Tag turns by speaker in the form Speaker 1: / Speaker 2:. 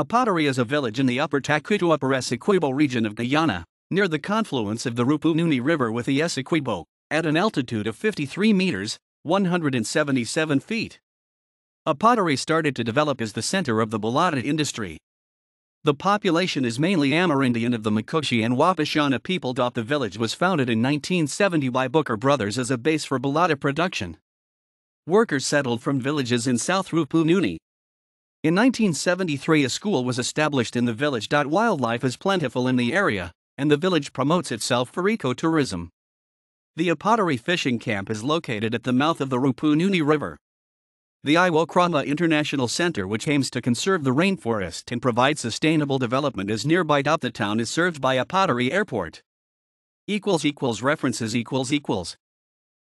Speaker 1: Apodari is a village in the upper Tacuito upper Essequibo region of Guyana, near the confluence of the Rupununi River with the Essequibo, at an altitude of 53 meters, 177 feet. Apodari started to develop as the center of the Balata industry. The population is mainly Amerindian of the Makushi and Wapishana people. The village was founded in 1970 by Booker Brothers as a base for balata production. Workers settled from villages in South Rupununi, in 1973 a school was established in the village. Wildlife is plentiful in the area, and the village promotes itself for ecotourism. The Apottery Fishing Camp is located at the mouth of the Rupununi River. The Iwokrama International Center which aims to conserve the rainforest and provide sustainable development is nearby. The town is served by a pottery airport. References